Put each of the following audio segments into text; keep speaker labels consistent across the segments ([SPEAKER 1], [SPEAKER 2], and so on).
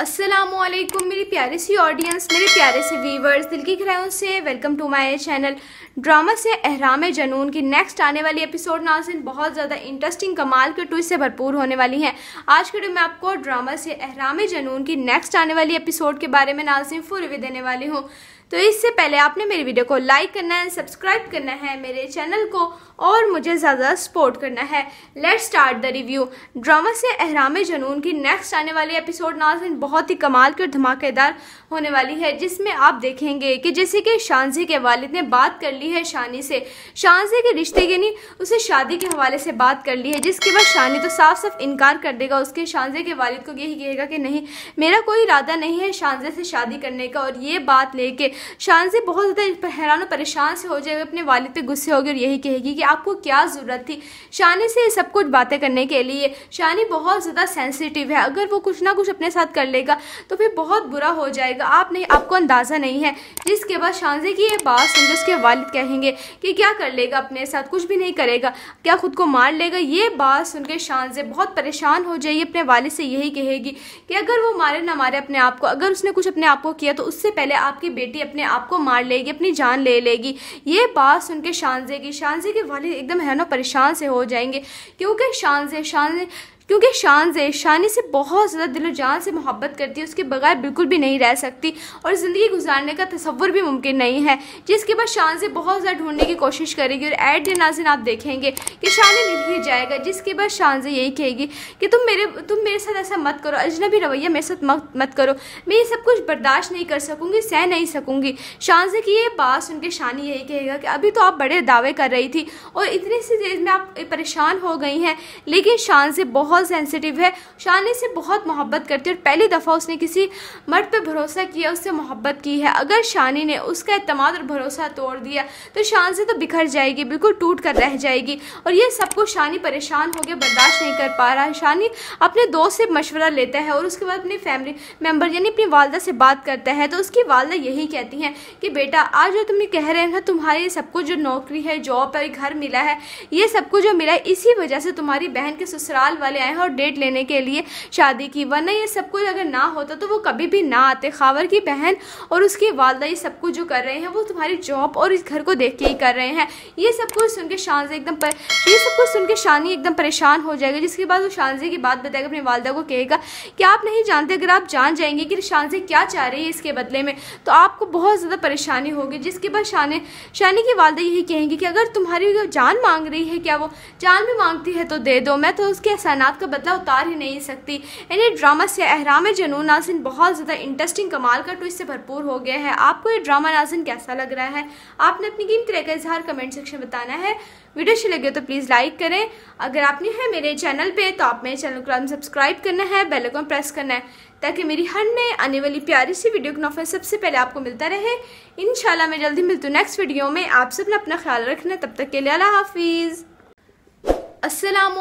[SPEAKER 1] असलम मेरी प्यारे सी ऑडियंस मेरे प्यारे से व्यूवर्स दिल की खरायों से welcome to my channel drama से अहराम जनून की नेक्स्ट आने वाली एपिसोड नाजिन बहुत ज़्यादा इंटरेस्टिंग कमाल के ट्विस्ट से भरपूर होने वाली है आज के वीडियो में आपको ड्रामा से अहराम जनून की नेक्स्ट आने वाली एपिसोड के बारे में नाजिन फुल देने वाली हूँ तो इससे पहले आपने मेरी वीडियो को लाइक करना है सब्सक्राइब करना है मेरे चैनल को और मुझे ज़्यादा सपोर्ट करना है let start the review drama से अहराम जुनून की नेक्स्ट आने वाली एपिसोड नाजन बहुत ही कमाल के और धमाकेदार होने वाली है जिसमें आप देखेंगे कि जैसे कि शानजी के वालिद ने बात कर ली है शानी से शानजी के रिश्ते के नहीं उसे शादी के हवाले से बात कर ली है जिसके बाद शानी तो साफ साफ इनकार कर देगा उसके शानजे के वालिद को यही कहेगा कि नहीं मेरा कोई इरादा नहीं है शानजे से शादी करने का और ये बात लेके शान से बहुत ज़्यादा हैरान और परेशान से हो जाएगी अपने वालिद पे गुस्से होगी और यही कहेगी कि आपको क्या ज़रूरत थी शानी से सब कुछ बातें करने के लिए शानी बहुत ज़्यादा सेंसिटिव है अगर वो कुछ ना कुछ अपने साथ कर लेगा तो फिर बहुत बुरा हो जाएगा आप नहीं आपको अंदाज़ा नहीं है जिसके बाद शानजे की ये बात सुनकर उसके वालिद कहेंगे कि क्या कर लेगा अपने साथ कुछ भी नहीं करेगा क्या ख़ुद को मार लेगा ये बात सुनकर शानजे बहुत परेशान हो जाएगी अपने वालिद से यही कहेगी कि अगर वो मारे ना मारे अपने आप को अगर उसने कुछ अपने आप को किया तो उससे पहले आपकी बेटी अपने आप को मार लेगी अपनी जान ले लेगी ये बात सुन के शानजे की शानजे के वाले एकदम ना परेशान से हो जाएंगे क्योंकि शानजे शानजे क्योंकि शान से शानी से बहुत ज़्यादा दिलो जान से मोहब्बत करती है उसके बगैर बिल्कुल भी नहीं रह सकती और ज़िंदगी गुजारने का तस्वुर भी मुमकिन नहीं है जिसके बाद शान से बहुत ज़्यादा ढूंढने की कोशिश करेगी और एट द नाजिन आप देखेंगे कि शानी मिल ही जाएगा जिसके बाद शान से यही कहेगी कि तुम मेरे तुम मेरे साथ ऐसा मत करो अजनबी रवैया मेरे साथ मत करो मैं ये सब कुछ बर्दाश्त नहीं कर सकूँगी सह नहीं सकूँगी शान से की ये बात सुन के शानी यही कहेगा कि अभी तो आप बड़े दावे कर रही थी और इतनी सी देर में आप परेशान हो गई हैं लेकिन शान से बहुत बहुत सेंसिटिव है शानी से बहुत मोहब्बत करती है और पहली दफ़ा उसने किसी मर्द पर भरोसा किया उससे मोहब्बत की है अगर शानी ने उसका अतमाद और भरोसा तोड़ दिया तो शान से तो बिखर जाएगी बिल्कुल टूट कर रह जाएगी और ये सबको शानी परेशान होकर बर्दाश्त नहीं कर पा रहा है शानी अपने दोस्त से मशवरा लेता है और उसके बाद अपनी फैमिली मेम्बर यानी अपनी वालदा से बात करता है तो उसकी वालदा यही कहती हैं कि बेटा आज जो तुम्हें कह रहे हैं ना तुम्हारी सबको जो नौकरी है जॉब है घर मिला है ये सबको जो मिला है इसी वजह से तुम्हारी बहन के ससुराल वाले आए हैं और डेट लेने के लिए शादी की वरना ये सब कुछ अगर ना होता तो वो कभी भी ना आते खावर की बहन और उसकी वालदा ये सब कुछ जो कर रहे हैं वो तुम्हारी जॉब और इस घर को देख के ही कर रहे हैं ये सब कुछ सुन के शानजी एकदम पर ये सब कुछ सुन के शानी एकदम परेशान हो जाएगा जिसके बाद वो शानजी की बात बताएगा अपनी वालदा को कहेगा कि आप नहीं जानते अगर आप जान जाएंगे कि शानजी क्या चाह रही है इसके बदले में तो आपको बहुत ज़्यादा परेशानी होगी जिसके बाद शाने शानी की वालदा यही कहेंगी कि अगर तुम्हारी जान मांग रही है क्या वो जान भी मांगती है तो दे दो मैं तो उसके एहसानात हालात का बदला उतार ही नहीं सकती यानी ड्रामा से अहराम जनून नाजिन बहुत ज़्यादा इंटरेस्टिंग कमाल का टू इससे भरपूर हो गया है आपको ये ड्रामा नाजिन कैसा लग रहा है आपने अपनी कीमत राय का इजहार कमेंट सेक्शन बताना है वीडियो अच्छी लगे तो प्लीज़ लाइक करें अगर आपने नहीं है मेरे चैनल पर तो आप मेरे चैनल को सब्सक्राइब करना है बेल आइकन प्रेस करना है ताकि मेरी हर नए आने वाली प्यारी सी वीडियो का नोफर सबसे पहले आपको मिलता रहे इन मैं जल्दी मिलती हूँ नेक्स्ट वीडियो में आप सब अपना ख्याल रखना तब तक के लिए अला हाफिज़ असलम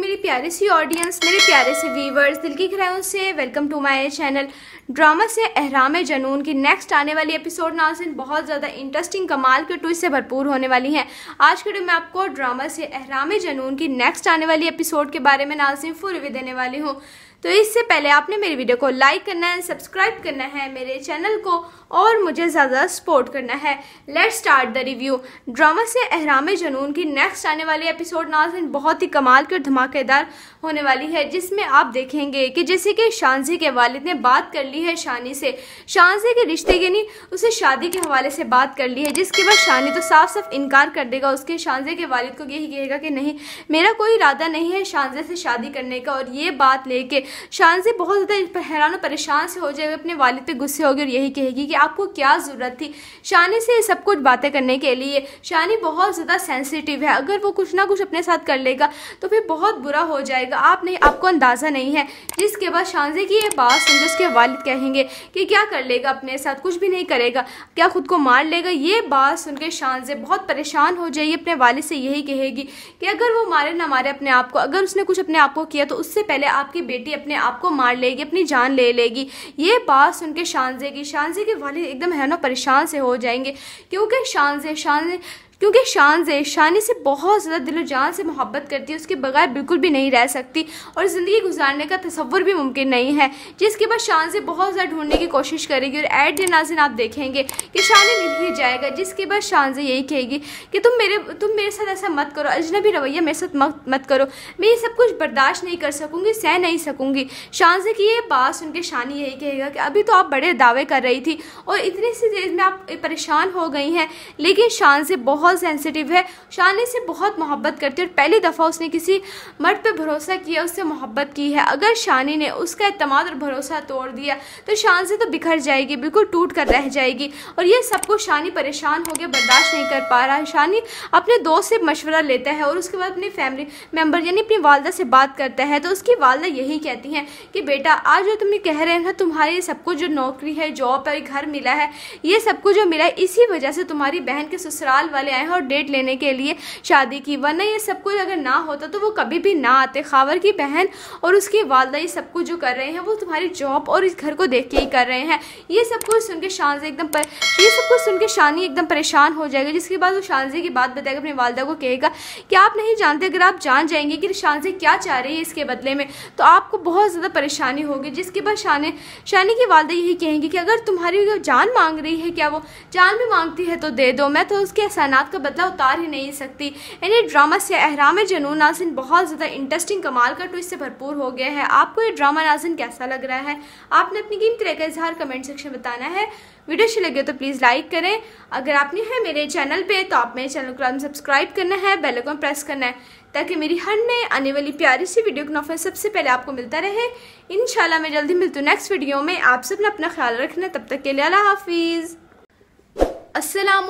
[SPEAKER 1] मेरी प्यारे सी ऑडियंस मेरे प्यारे से व्यूवर्स दिल की खरायों से welcome to my channel drama से अहराम जनून की नेक्स्ट आने वाली एपिसोड नाजिन बहुत ज़्यादा इंटरेस्टिंग कमाल के ट्विस्ट से भरपूर होने वाली है आज के डे में आपको ड्रामा से अहराम जनून की नेक्स्ट आने वाली एपिसोड के बारे में नाजिन फुल देने वाली हूँ तो इससे पहले आपने मेरी वीडियो को लाइक करना है सब्सक्राइब करना है मेरे चैनल को और मुझे ज़्यादा सपोर्ट करना है let start the review drama से अहराम जुनून की नेक्स्ट आने वाली एपिसोड नाजन बहुत ही कमाल के और धमाकेदार होने वाली है जिसमें आप देखेंगे कि जैसे कि शानजी के वालिद ने बात कर ली है शानी से शानजी के रिश्ते के नहीं उसे शादी के हवाले से बात कर ली है जिसके बाद शानी तो साफ साफ इनकार कर देगा उसके शानजे के वालिद को यही कहेगा कि नहीं मेरा कोई इरादा नहीं है शानजे से शादी करने का और ये बात लेके शान से बहुत ज़्यादा हैरान और परेशान से हो जाएगी अपने वालिद पे गुस्से होगी और यही कहेगी कि आपको क्या ज़रूरत थी शानी से सब कुछ बातें करने के लिए शानी बहुत ज़्यादा सेंसिटिव है अगर वो कुछ ना कुछ अपने साथ कर लेगा तो फिर बहुत बुरा हो जाएगा आप नहीं आपको अंदाज़ा नहीं है जिसके बाद शानजे की ये बात सुनकर उसके वालिद कहेंगे कि क्या कर लेगा अपने साथ कुछ भी नहीं करेगा क्या खुद को मार लेगा ये बात सुनकर शानजे बहुत परेशान हो जाएगी अपने वालिद से यही कहेगी कि अगर वो मारे ना मारे अपने आप को अगर उसने कुछ अपने आप को किया तो उससे पहले आपकी बेटी अपने आप को मार लेगी अपनी जान ले लेगी ये बात सुन के शानजे की शानजे के वाले एकदम है ना परेशान से हो जाएंगे क्योंकि शानजे शानजे क्योंकि शान से शानी से बहुत ज़्यादा दिलो जान से मोहब्बत करती है उसके बगैर बिल्कुल भी नहीं रह सकती और ज़िंदगी गुजारने का तस्वर भी मुमकिन नहीं है जिसके बाद शान से बहुत ज़्यादा ढूंढने की कोशिश करेगी और एट द नाजिन आप देखेंगे कि शानी मिल ही जाएगा जिसके बाद शान से यही कहेगी कि तुम मेरे तुम मेरे साथ ऐसा मत करो अजनबी रवैया मेरे साथ मत मत करो मैं ये सब कुछ बर्दाश्त नहीं कर सकूँगी सह नहीं सकूँगी शान से की ये बात सुन के शानी यही कहेगा कि अभी तो आप बड़े दावे कर रही थी और इतनी सी देर में आप परेशान हो गई हैं लेकिन शान से बहुत बहुत सेंसिटिव है शानी से बहुत मोहब्बत करती है और पहली दफ़ा उसने किसी मर्द पर भरोसा किया उससे मोहब्बत की है अगर शानी ने उसका अतमाद और भरोसा तोड़ दिया तो शान से तो बिखर जाएगी बिल्कुल टूट कर रह जाएगी और ये सबको शानी परेशान होकर बर्दाश्त नहीं कर पा रहा है शानी अपने दोस्त से मशवरा लेता है और उसके बाद अपनी फैमिली मेम्बर यानी अपनी वालदा से बात करता है तो उसकी वालदा यही कहती हैं कि बेटा आज जो तुम्हें कह रहे हैं ना तुम्हारे सबको जो नौकरी है जॉब है घर मिला है ये सबको जो मिला है इसी वजह से तुम्हारी बहन के ससुराल वाले आए आए हैं और डेट लेने के लिए शादी की वरना ये सब कुछ अगर ना होता तो वो कभी भी ना आते खावर की बहन और उसकी वालदा ये सब कुछ जो कर रहे हैं वो तुम्हारी जॉब और इस घर को देख के ही कर रहे हैं ये सब कुछ सुन के शानजी एकदम पर ये सब कुछ सुन के शानी एकदम परेशान हो जाएगा जिसके बाद वो शानजी की बात बताएगा अपनी वालदा को कहेगा कि आप नहीं जानते अगर आप जान जाएंगे कि शानजी क्या चाह रही है इसके बदले में तो आपको बहुत ज़्यादा परेशानी होगी जिसके बाद शान शानी की वालदा यही कहेंगी कि अगर तुम्हारी जान मांग रही है क्या वो जान भी मांगती है तो दे दो मैं तो उसके एहसाना हालात का बदला उतार ही नहीं सकती यानी ड्रामा से अहराम जनू नाजिन बहुत ज़्यादा इंटरेस्टिंग कमाल का ट्विस्ट से भरपूर हो गया है आपको ये ड्रामा नाजिन कैसा लग रहा है आपने अपनी कीमती रह का इजहार कमेंट सेक्शन में बताना है वीडियो अच्छी लगे तो प्लीज़ लाइक करें अगर आपने है मेरे चैनल पर तो आप मेरे चैनल को सब्सक्राइब करना है बेलकॉन प्रेस करना है ताकि मेरी हर नए आने वाली प्यारी सी वीडियो का नफर सबसे पहले आपको मिलता रहे इन मैं जल्दी मिलती हूँ नेक्स्ट वीडियो में आप सब अपना ख्याल रखना तब तक के लिए अल्लाह हाफिज़ असलम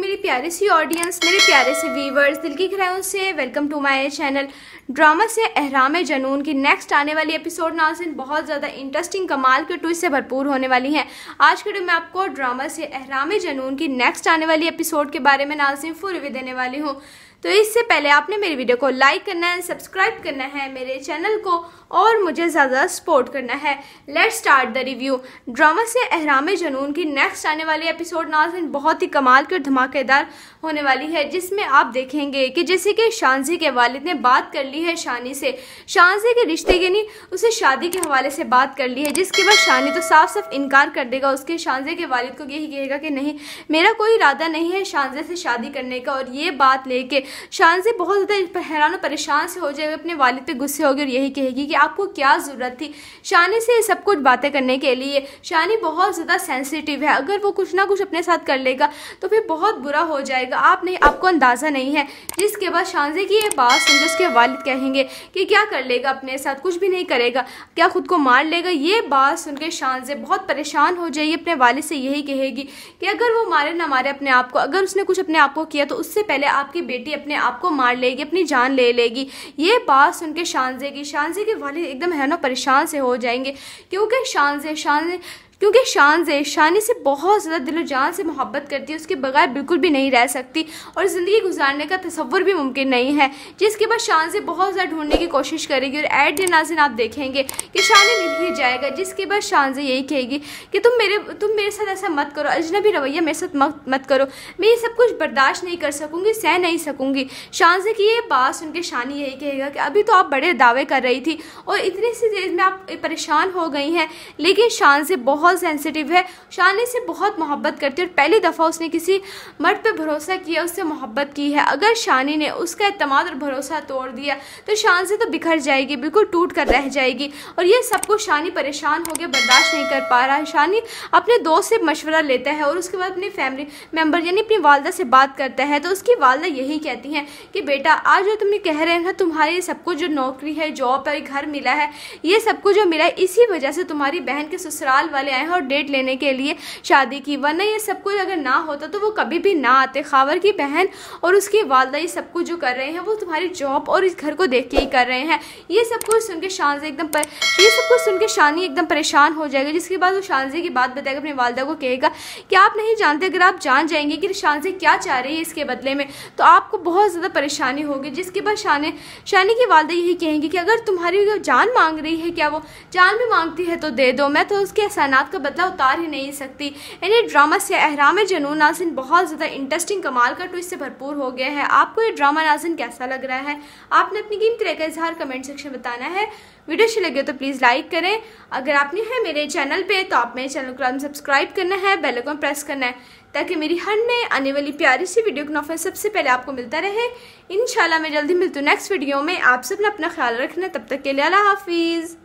[SPEAKER 1] मेरी प्यारे सी ऑडियंस मेरे प्यारे से व्यूवर्स दिल की खरायों से welcome to my channel drama से अहराम जनून की नेक्स्ट आने वाली एपिसोड नाजिन बहुत ज़्यादा इंटरेस्टिंग कमाल के ट्विस्ट से भरपूर होने वाली है आज के डे में आपको ड्रामा से अहराम जनून की नेक्स्ट आने वाली एपिसोड के बारे में नाजिन फुल देने वाली हूँ तो इससे पहले आपने मेरी वीडियो को लाइक करना है सब्सक्राइब करना है मेरे चैनल को और मुझे ज़्यादा सपोर्ट करना है let start the review drama से अहराम जनून की नेक्स्ट आने वाली एपिसोड नाजिन बहुत ही कमाल की और धमाकेदार होने वाली है जिसमें आप देखेंगे कि जैसे कि शानजी के वालिद ने बात कर ली है शानी से शानजी के रिश्ते के नहीं उसे शादी के हवाले से बात कर ली है जिसके बाद शानी तो साफ साफ इनकार कर देगा उसके शानजे के वालिद को यही कहेगा कि नहीं मेरा कोई इरादा नहीं है शानजे से शादी करने का और ये बात लेके शान से बहुत ज़्यादा हैरान और परेशान से हो जाएगी अपने वालिद पे गुस्से होगी और यही कहेगी कि आपको क्या ज़रूरत थी शानी से सब कुछ बातें करने के लिए शानी बहुत ज़्यादा सेंसिटिव है अगर वो कुछ ना कुछ अपने साथ कर लेगा तो फिर बहुत बुरा हो जाएगा आप नहीं आपको अंदाज़ा नहीं है जिसके बाद शानजे की ये बात सुनकर उसके वालिद कहेंगे कि क्या कर लेगा अपने साथ कुछ भी नहीं करेगा क्या ख़ुद को मार लेगा ये बात सुनकर शानजे बहुत परेशान हो जाएगी अपने वालिद से यही कहेगी कि अगर वो मारे ना मारे अपने आप को अगर उसने कुछ अपने आप को किया तो उससे पहले आपकी बेटी अपने आप को मार लेगी अपनी जान ले लेगी ये बात सुन के शानजे की शानजे के वाले एकदम है ना परेशान से हो जाएंगे क्योंकि शानजे शानजे क्योंकि शान से शानी से बहुत ज़्यादा दिलो जान से मोहब्बत करती है उसके बगैर बिल्कुल भी नहीं रह सकती और ज़िंदगी गुजारने का तस्वर भी मुमकिन नहीं है जिसके बाद शान से बहुत ज़्यादा ढूंढने की कोशिश करेगी और एट द नाजिन आप देखेंगे कि शानी ही जाएगा जिसके बाद शान से यही कहेगी कि तुम मेरे तुम मेरे साथ ऐसा मत करो अजनबी रवैया मेरे साथ मत, मत करो मैं ये सब कुछ बर्दाश्त नहीं कर सकूँगी सह नहीं सकूँगी शान से की ये बात सुन के शानी यही कहेगा कि अभी तो आप बड़े दावे कर रही थी और इतनी सी देर में आप परेशान हो गई हैं लेकिन शान से बहुत बहुत सेंसिटिव है शानी से बहुत मोहब्बत करती है और पहली दफ़ा उसने किसी मर्द पर भरोसा किया उससे मोहब्बत की है अगर शानी ने उसका अतमाद और भरोसा तोड़ दिया तो शान से तो बिखर जाएगी बिल्कुल टूट कर रह जाएगी और ये सब कुछ शानी परेशान हो गया बर्दाश्त नहीं कर पा रहा है शानी अपने दोस्त से मशवरा लेता है और उसके बाद अपनी फैमिली मेम्बर यानी अपनी वालदा से बात करता है तो उसकी वालदा यही कहती हैं कि बेटा आज जो तुम कह रहे हैं ना तुम्हारी सबको जो नौकरी है जॉब है घर मिला है ये सबको जो मिला है इसी वजह से तुम्हारी बहन के ससुराल वाले आए हैं और डेट लेने के लिए शादी की वरना ये सब कुछ अगर ना होता तो वो कभी भी ना आते खावर की बहन और उसकी वालदा ये सब कुछ जो कर रहे हैं वो तुम्हारी जॉब और इस घर को देख के ही कर रहे हैं ये सब कुछ सुन के शान एकदम पर ये सब कुछ सुन के शानी एकदम परेशान हो जाएगा जिसके बाद वो शानजी की बात बताएगा अपनी वालदा को कहेगा कि आप नहीं जानते अगर आप जान जाएंगे कि शानजी क्या चाह रही है इसके बदले में तो आपको बहुत ज़्यादा परेशानी होगी जिसके बाद शाने शानी की वालदा यही कहेंगी कि अगर तुम्हारी जान मांग रही है क्या वो जान भी मांगती है तो दे दो मैं तो उसके एहसानात वाक़ात का बदला उतार ही नहीं सकती यानी ड्रामा से अहराम जनून नाजिन बहुत ज़्यादा इंटरेस्टिंग कमाल का ट्विस्ट से भरपूर हो गया है आपको ये ड्रामा नाजिन कैसा लग रहा है आपने अपनी कीमती रह इजहार कमेंट सेक्शन बताना है वीडियो अच्छी लगे तो प्लीज़ लाइक करें अगर आपने है मेरे चैनल पर तो आप मेरे चैनल को सब्सक्राइब करना है बेल आइकन प्रेस करना है ताकि मेरी हर नए आने वाली प्यारी सी वीडियो का नौफर सबसे पहले आपको मिलता रहे इन मैं जल्दी मिलती हूँ नेक्स्ट वीडियो में आप सब ने अपना ख्याल रखना तब तक के लिए अल्लाह हाफिज़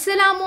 [SPEAKER 1] असलम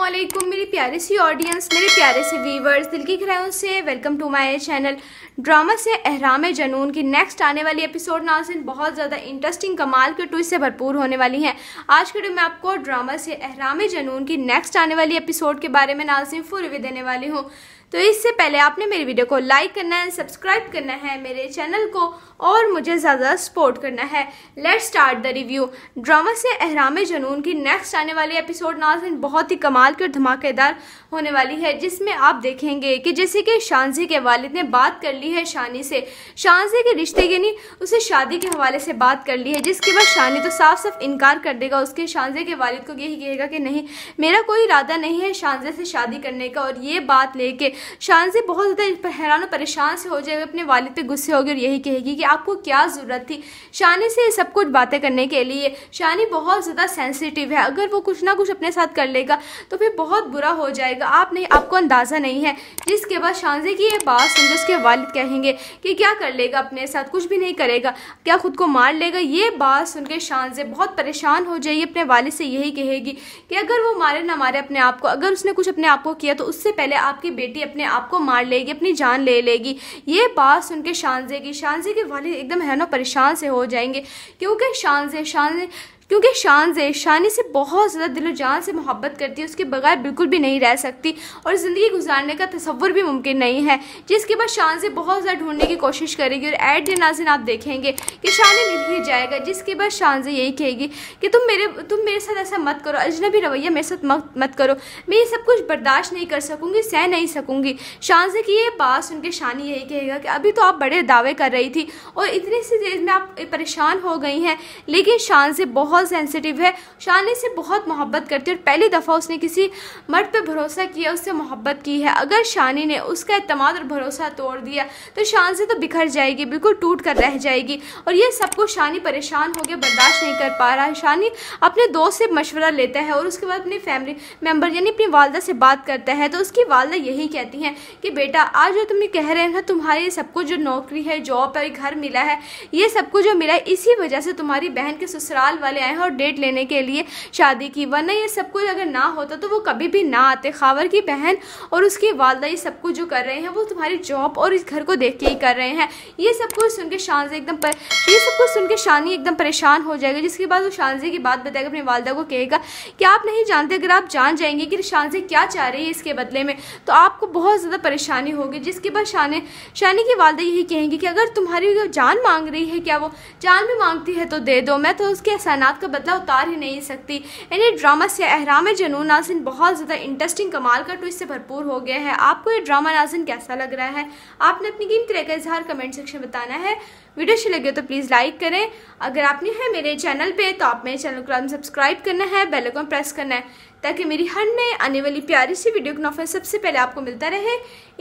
[SPEAKER 1] मेरी प्यारे सी ऑडियंस मेरे प्यारे से व्यूवर्स दिल की खराय से welcome to my channel drama से अहराम जनून की नेक्स्ट आने वाली एपिसोड नाजिन बहुत ज़्यादा इंटरेस्टिंग कमाल के ट्विस्ट से भरपूर होने वाली है आज के डेट में आपको ड्रामा से अहराम जनून की नेक्स्ट आने वाली एपिसोड के बारे में नाजिन फुल देने वाली हूँ तो इससे पहले आपने मेरी वीडियो को लाइक करना है सब्सक्राइब करना है मेरे चैनल को और मुझे ज़्यादा सपोर्ट करना है let start the review drama से अहराम जनून की नेक्स्ट आने वाली एपिसोड नाजन बहुत ही कमाल के और धमाकेदार होने वाली है जिसमें आप देखेंगे कि जैसे कि शानजी के वालिद ने बात कर ली है शानी से शानजी के रिश्ते के नहीं उसे शादी के हवाले से बात कर ली है जिसके बाद शानी तो साफ साफ इनकार कर देगा उसके शानजे के वालिद को यही कहेगा कि नहीं मेरा कोई इरादा नहीं है शानजे से शादी करने का और ये बात लेके शान से बहुत ज़्यादा हैरान और परेशान से हो जाएगी अपने वालिद पे गुस्से होगी और यही कहेगी कि आपको क्या ज़रूरत थी शानी से सब कुछ बातें करने के लिए शानी बहुत ज़्यादा सेंसिटिव है अगर वो कुछ ना कुछ अपने साथ कर लेगा तो फिर बहुत बुरा हो जाएगा आप नहीं आपको अंदाज़ा नहीं है जिसके बाद शानजे की ये बात सुनकर उसके वालद कहेंगे कि क्या कर लेगा अपने साथ कुछ भी नहीं करेगा क्या खुद को मार लेगा ये बात सुनकर शानजे बहुत परेशान हो जाएगी अपने वालद से यही कहेगी कि अगर वो मारे ना मारे अपने आप को अगर उसने कुछ अपने आप को किया तो उससे पहले आपकी बेटी अपने आप को मार लेगी अपनी जान ले लेगी ये बात सुन के शानजे की शानजे के वाले एकदम ना परेशान से हो जाएंगे क्योंकि शानजे शानजे क्योंकि शान से शानी से बहुत ज़्यादा दिलो जान से मोहब्बत करती है उसके बगैर बिल्कुल भी नहीं रह सकती और ज़िंदगी गुजारने का तस्वुर भी मुमकिन नहीं है जिसके बाद शान से बहुत ज़्यादा ढूंढने की कोशिश करेगी और एट द नाजिन आप देखेंगे कि शानी मिल ही जाएगा जिसके बाद शान से यही कहेगी कि तुम मेरे तुम मेरे साथ ऐसा मत करो अजनबी रवैया मेरे साथ मत, मत करो मैं ये सब कुछ बर्दाश्त नहीं कर सकूँगी सह नहीं सकूँगी शान से की ये बात सुन के शानी यही कहेगा कि अभी तो आप बड़े दावे कर रही थी और इतनी सी देर में आप परेशान हो गई हैं लेकिन शान से बहुत बहुत सेंसिटिव है शानी से बहुत मोहब्बत करती है और पहली दफ़ा उसने किसी मर्द पे भरोसा किया उससे मोहब्बत की है अगर शानी ने उसका अतमाद और भरोसा तोड़ दिया तो शान से तो बिखर जाएगी बिल्कुल टूट कर रह जाएगी और ये सबको शानी परेशान होकर बर्दाश्त नहीं कर पा रहा है शानी अपने दोस्त से मशवरा लेता है और उसके बाद अपनी फैमिली मेम्बर यानी अपनी वालदा से बात करता है तो उसकी वालदा यही कहती हैं कि बेटा आज जो तुम्हें कह रहे हैं ना तुम्हारे सबको जो नौकरी है जॉब है घर मिला है ये सबको जो मिला है इसी वजह से तुम्हारी बहन के ससुराल वाले आए आए हैं और डेट लेने के लिए शादी की वरना ये सब कुछ अगर ना होता तो वो कभी भी ना आते खावर की बहन और उसकी वालदा ये सब कुछ जो कर रहे हैं वो तुम्हारी जॉब और इस घर को देख के ही कर रहे हैं ये सब कुछ सुन के शानजी एकदम पर ये सब कुछ सुन के शानी एकदम परेशान हो जाएगा जिसके बाद वो शानजी की बात बताएगा अपनी वालदा को कहेगा कि आप नहीं जानते अगर आप जान जाएंगे कि शानजी क्या चाह रही है इसके बदले में तो आपको बहुत ज़्यादा परेशानी होगी जिसके बाद शाने शानी की वालदा यही कहेंगी कि अगर तुम्हारी जान मांग रही है क्या वो जान भी मांगती है तो दे दो मैं तो उसके एहसाना हालात का बदला उतार ही नहीं सकती यानी ड्रामा से अहराम जनून नाजिन बहुत ज़्यादा इंटरेस्टिंग कमाल का ट्विस्ट से भरपूर हो गया है आपको ये ड्रामा नाजिन कैसा लग रहा है आपने अपनी कीमती का इजहार कमेंट सेक्शन में बताना है वीडियो अच्छी हो तो प्लीज़ लाइक करें अगर आपने है मेरे चैनल पे तो आप मेरे चैनल को सब्सक्राइब करना है बेल आइकन प्रेस करना है ताकि मेरी हर नए आने वाली प्यारी सी वीडियो का नौफर सबसे पहले आपको मिलता रहे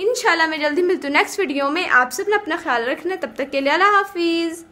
[SPEAKER 1] इन मैं जल्दी मिलती हूँ नेक्स्ट वीडियो में आप सब अपना ख्याल रखना तब तक के लिए अला हाफिज़